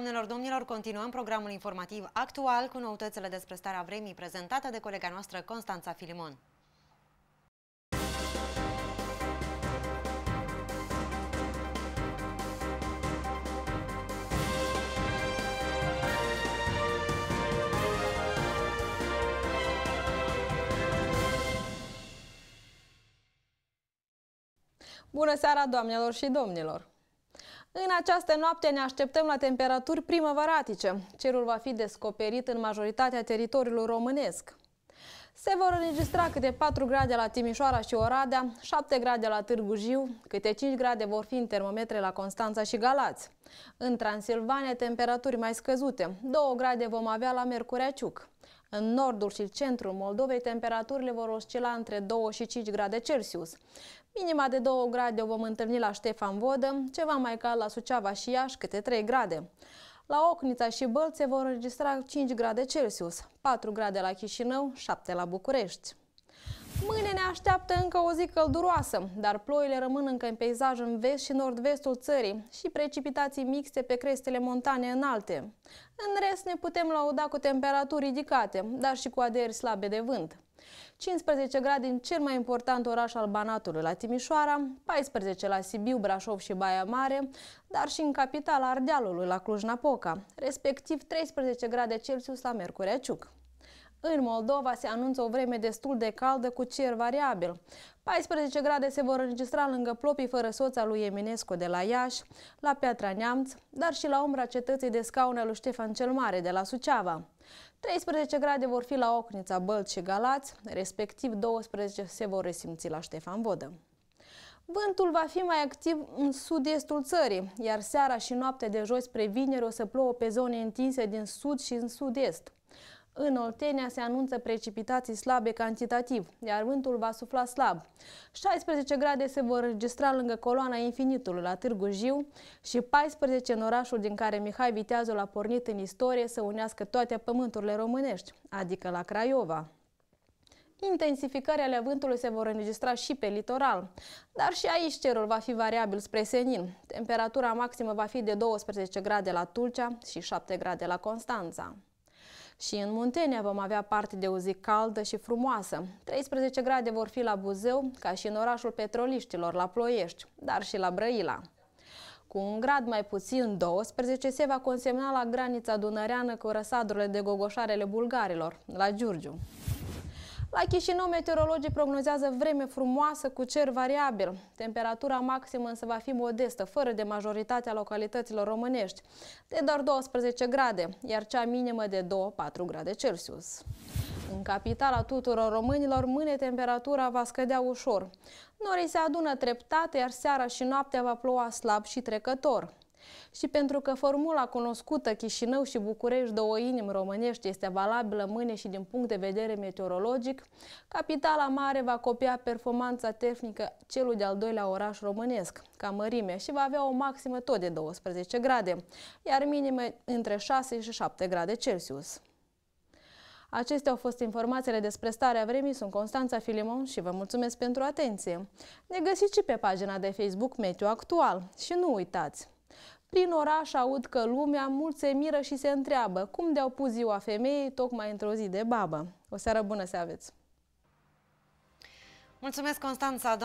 Doamnelor, domnilor, continuăm programul informativ actual cu noutățile despre starea vremii prezentată de colega noastră Constanța Filimon. Bună seara, doamnelor și domnilor! În această noapte ne așteptăm la temperaturi primăvaratice. Cerul va fi descoperit în majoritatea teritoriului românesc. Se vor înregistra câte 4 grade la Timișoara și Oradea, 7 grade la Târgu Jiu, câte 5 grade vor fi în termometre la Constanța și Galați. În Transilvania, temperaturi mai scăzute, 2 grade vom avea la Mercurea Ciuc. În nordul și centrul Moldovei, temperaturile vor oscila între 2 și 5 grade Celsius. Minima de 2 grade o vom întâlni la Ștefan Vodă, ceva mai cald la Suceava și Iași, câte 3 grade. La Ocnița și Bălțe vor înregistra 5 grade Celsius, 4 grade la Chișinău, 7 la București. Mâine ne așteaptă încă o zi călduroasă, dar ploile rămân încă în peisaj în vest și nord-vestul țării și precipitații mixte pe crestele montane înalte. În rest ne putem lauda cu temperaturi ridicate, dar și cu aderi slabe de vânt. 15 grade în cel mai important oraș al Banatului la Timișoara, 14 la Sibiu, Brașov și Baia Mare, dar și în capitala Ardealului la Cluj-Napoca, respectiv 13 grade Celsius la Mercurea Ciuc. În Moldova se anunță o vreme destul de caldă cu cer variabil. 14 grade se vor înregistra lângă plopii fără soța lui Eminescu de la Iași, la Piatra Neamț, dar și la umbra cetății de scaune al lui Ștefan cel Mare de la Suceava. 13 grade vor fi la Ocnița, Bălți și Galați, respectiv 12 se vor resimți la Ștefan Vodă. Vântul va fi mai activ în sud-estul țării, iar seara și noaptea de joi spre vineri o să plouă pe zone întinse din sud și în sud-est. În Oltenia se anunță precipitații slabe cantitativ, iar vântul va sufla slab. 16 grade se vor registra lângă coloana Infinitului la Târgu Jiu și 14 în orașul din care Mihai Viteazul a pornit în istorie să unească toate pământurile românești, adică la Craiova. Intensificări ale vântului se vor înregistra și pe litoral, dar și aici cerul va fi variabil spre senin. Temperatura maximă va fi de 12 grade la Tulcea și 7 grade la Constanța. Și în Muntenia vom avea parte de o zi caldă și frumoasă. 13 grade vor fi la Buzău, ca și în orașul petroliștilor, la Ploiești, dar și la Brăila. Cu un grad mai puțin, 12, se va consemna la granița dunăreană cu răsadurile de gogoșarele bulgarilor, la Giurgiu. La Chișinău, meteorologii prognozează vreme frumoasă cu cer variabil. Temperatura maximă însă va fi modestă, fără de majoritatea localităților românești, de doar 12 grade, iar cea minimă de 2-4 grade Celsius. În capitala tuturor românilor, mâine temperatura va scădea ușor. Norii se adună treptate, iar seara și noaptea va ploua slab și trecător și pentru că formula cunoscută Chișinău și București, două inimi românești, este valabilă mâine și din punct de vedere meteorologic, capitala mare va copia performanța tehnică celui de-al doilea oraș românesc, ca mărime, și va avea o maximă tot de 12 grade, iar minime între 6 și 7 grade Celsius. Acestea au fost informațiile despre starea vremii. Sunt Constanța Filimon și vă mulțumesc pentru atenție. Ne găsiți și pe pagina de Facebook Meteo Actual. Și nu uitați, prin oraș aud că lumea mult se miră și se întreabă cum de-au pus ziua femeii tocmai într-o zi de babă. O seară bună să aveți! Mulțumesc, Constanța! Doamne